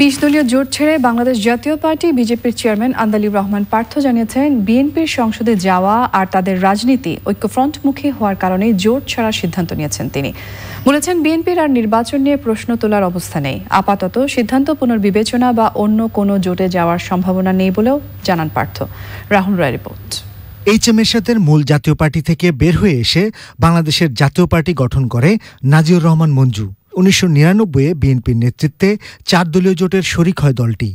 বিশ দলীয় জোট ছেড়ে বাংলাদেশ জাতীয় পার্টি বিজেপির চেয়ারম্যান আন্দালিব রহমান পার্থ জানিয়েছেন বিএনপির সংসদে যাওয়া আর তাদের রাজনীতি ঐক্যফ্রন্টমুখী হওয়ার কারণে জোট ছাড়ার সিদ্ধান্ত নিয়েছেন তিনি বলেছেন বিএনপির আর নির্বাচন নিয়ে প্রশ্ন তোলার অবস্থা নেই আপাতত সিদ্ধান্ত পুনর্বিবেচনা বা অন্য কোনো জোটে যাওয়ার সম্ভাবনা নেই বলেও জানান Partha Rahul Roy report H M এরশাদের মূল জাতীয় পার্টি থেকে বের হয়ে এসে বাংলাদেশের জাতীয় পার্টি গঠন করে নাজিউর রহমান মঞ্জু উনিশশো এ বিএনপির নেতৃত্বে চার দলীয় জোটের শরিক হয় দলটি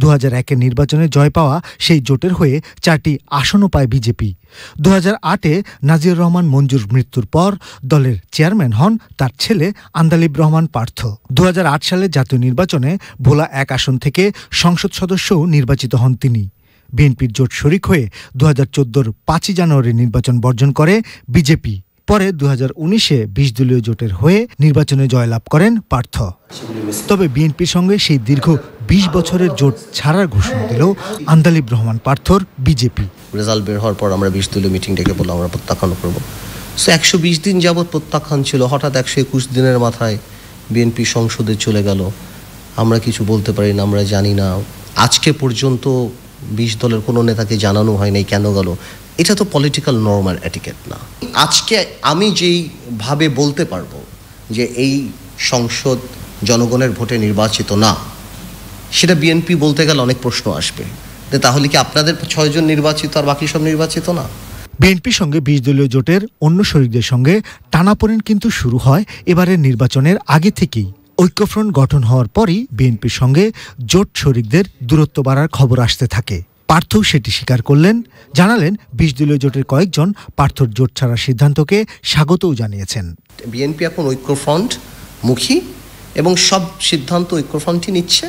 দু হাজার একের নির্বাচনে জয় পাওয়া সেই জোটের হয়ে চারটি আসনও পায় বিজেপি দু হাজার আটে নাজির রহমান মঞ্জুর মৃত্যুর পর দলের চেয়ারম্যান হন তার ছেলে আন্দালিব রহমান পার্থ দু সালে জাতীয় নির্বাচনে ভোলা এক আসন থেকে সংসদ সদস্যও নির্বাচিত হন তিনি বিএনপির জোট শরিক হয়ে দু হাজার চোদ্দোর পাঁচই জানুয়ারি নির্বাচন বর্জন করে বিজেপি পরে দু হাজার উনিশে বিশ দলীয় জোটের হয়ে নির্বাচনে জয়লাভ করেন পার্থ তবে বিএনপির সঙ্গে সেই দীর্ঘ বিশ বছরের জোট ছাড়ার ঘোষণা দিল আন্দালিব রহমান পার্থর বিজেপি রেজাল্ট বের হওয়ার পর আমরা বিশ দলীয় মিটিং ডেকে বললাম আমরা প্রত্যাখ্যান করবো সো একশো বিশ দিন যাবৎ প্রত্যাখ্যান ছিল হঠাৎ একশো একুশ দিনের মাথায় বিএনপি সংসদে চলে গেল আমরা কিছু বলতে পারি না আমরা জানি না আজকে পর্যন্ত বিশ দলের কোনো নেতাকে জানানো হয় নাই কেন গেল এটা তো পলিটিক্যাল নর্মাল অ্যাটিকেট না আজকে আমি যেইভাবে বলতে পারবো যে এই সংসদ জনগণের ভোটে নির্বাচিত না সেটা বিএনপি বলতে গেলে অনেক প্রশ্ন আসবে তাহলে কি আপনাদের ছয়জন নির্বাচিত আর বাকি সব নির্বাচিত না বিএনপির সঙ্গে বিশ দলীয় জোটের অন্য শরীরদের সঙ্গে টানাপোড়েন কিন্তু শুরু হয় এবারের নির্বাচনের আগে থেকেই ঐক্যফ্রন্ট গঠন হওয়ার পরই বিএনপির সঙ্গে জোট শরিকদের দূরত্ব বাড়ার খবর আসতে থাকে পার্থ সেটি স্বীকার করলেন জানালেন বিশ দলীয় জোটের কয়েকজন পার্থর জোট ছাড়ার সিদ্ধান্তকে স্বাগতও জানিয়েছেন বিএনপি এখন ঐক্যফ্রন্ট মুখী এবং সব সিদ্ধান্ত ঐক্যফ্রন্টই নিচ্ছে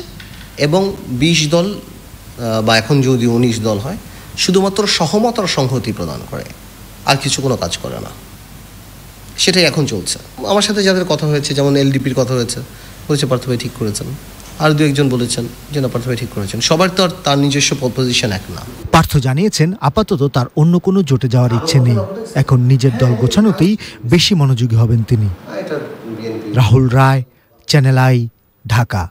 এবং বিশ দল বা এখন যদি উনিশ দল হয় শুধুমাত্র সহমত আর সংহতি প্রদান করে আর কিছু কোনো কাজ করে না সেটাই এখন চলছে আমার সাথে যাদের কথা হয়েছে যেমন এলডিপির কথা হয়েছে বলেছে পার্থ ঠিক করেছেন আর দু একজন বলেছেন যে না পার্থ ঠিক করেছেন সবার তো আর তার নিজস্ব পজিশন এক না পার্থ জানিয়েছেন আপাতত তার অন্য কোনো জোটে যাওয়ার ইচ্ছে নেই এখন নিজের দল গোছানোতেই বেশি মনোযোগী হবেন তিনি রাহুল রায় চ্যানেল আই ঢাকা